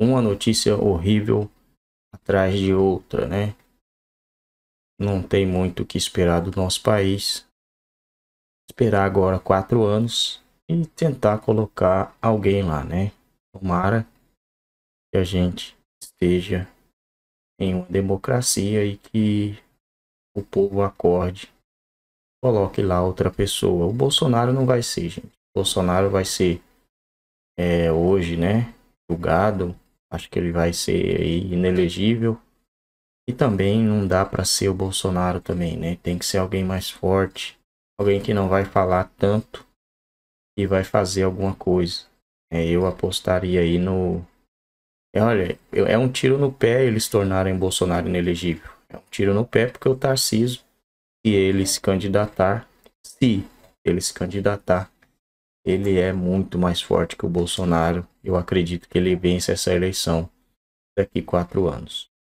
uma notícia horrível atrás de outra, né? Não tem muito o que esperar do nosso país. Esperar agora quatro anos e tentar colocar alguém lá, né? Tomara que a gente esteja em uma democracia e que o povo acorde, coloque lá outra pessoa. O Bolsonaro não vai ser, gente. O Bolsonaro vai ser é, hoje, né? Julgado Acho que ele vai ser inelegível. E também não dá para ser o Bolsonaro também, né? Tem que ser alguém mais forte, alguém que não vai falar tanto e vai fazer alguma coisa. É, eu apostaria aí no. É, olha, é um tiro no pé eles tornarem Bolsonaro inelegível. É um tiro no pé porque o Tarcísio, se ele se candidatar, se ele se candidatar, ele é muito mais forte que o Bolsonaro. Eu acredito que ele vence essa eleição daqui quatro anos.